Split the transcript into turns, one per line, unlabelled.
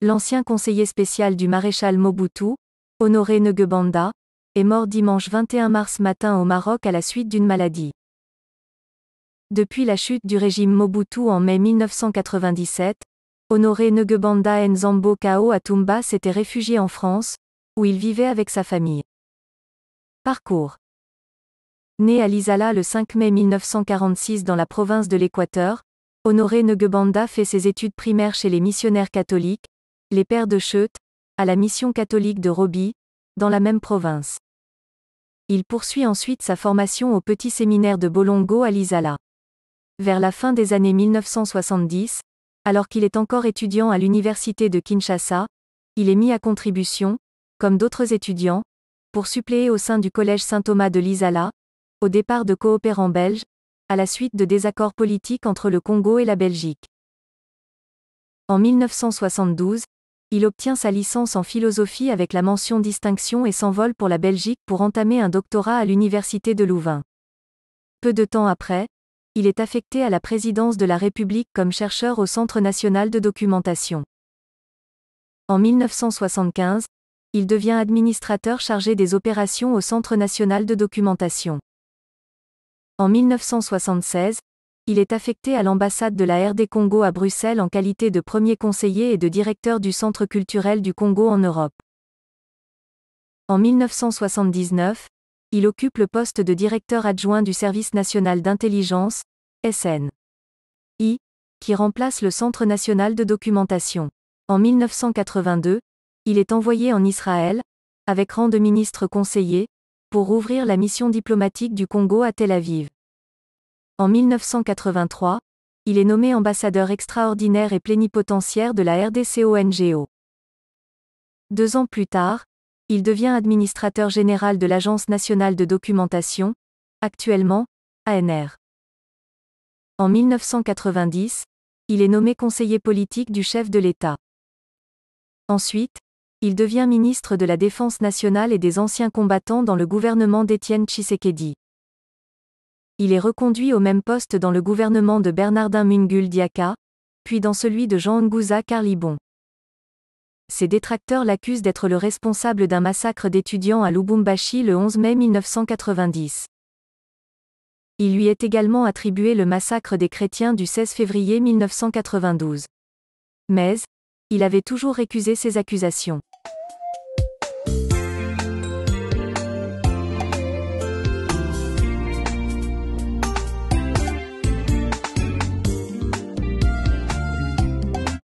L'ancien conseiller spécial du maréchal Mobutu, Honoré Ngubanda, est mort dimanche 21 mars matin au Maroc à la suite d'une maladie. Depuis la chute du régime Mobutu en mai 1997, Honoré Ngubanda Nzambo Kao Atumba s'était réfugié en France, où il vivait avec sa famille. Parcours Né à Lisala le 5 mai 1946 dans la province de l'Équateur, Honoré Ngubanda fait ses études primaires chez les missionnaires catholiques, les pères de Scheut, à la mission catholique de Roby, dans la même province. Il poursuit ensuite sa formation au petit séminaire de Bolongo à Lisala. Vers la fin des années 1970, alors qu'il est encore étudiant à l'université de Kinshasa, il est mis à contribution, comme d'autres étudiants, pour suppléer au sein du collège Saint-Thomas de Lisala, au départ de coopérants belges, à la suite de désaccords politiques entre le Congo et la Belgique. En 1972, il obtient sa licence en philosophie avec la mention distinction et s'envole pour la Belgique pour entamer un doctorat à l'Université de Louvain. Peu de temps après, il est affecté à la présidence de la République comme chercheur au Centre national de documentation. En 1975, il devient administrateur chargé des opérations au Centre national de documentation. En 1976, il est affecté à l'ambassade de la RD Congo à Bruxelles en qualité de premier conseiller et de directeur du Centre culturel du Congo en Europe. En 1979, il occupe le poste de directeur adjoint du Service national d'intelligence, SNI, qui remplace le Centre national de documentation. En 1982, il est envoyé en Israël, avec rang de ministre conseiller, pour rouvrir la mission diplomatique du Congo à Tel Aviv. En 1983, il est nommé ambassadeur extraordinaire et plénipotentiaire de la RDCO-NGO. Deux ans plus tard, il devient administrateur général de l'Agence nationale de documentation, actuellement, ANR. En 1990, il est nommé conseiller politique du chef de l'État. Ensuite, il devient ministre de la Défense nationale et des anciens combattants dans le gouvernement d'Étienne Tshisekedi. Il est reconduit au même poste dans le gouvernement de Bernardin Mungul Diaka, puis dans celui de Jean Ngouza Carlibon. Ses détracteurs l'accusent d'être le responsable d'un massacre d'étudiants à Lubumbashi le 11 mai 1990. Il lui est également attribué le massacre des chrétiens du 16 février 1992. Mais, il avait toujours récusé ces accusations.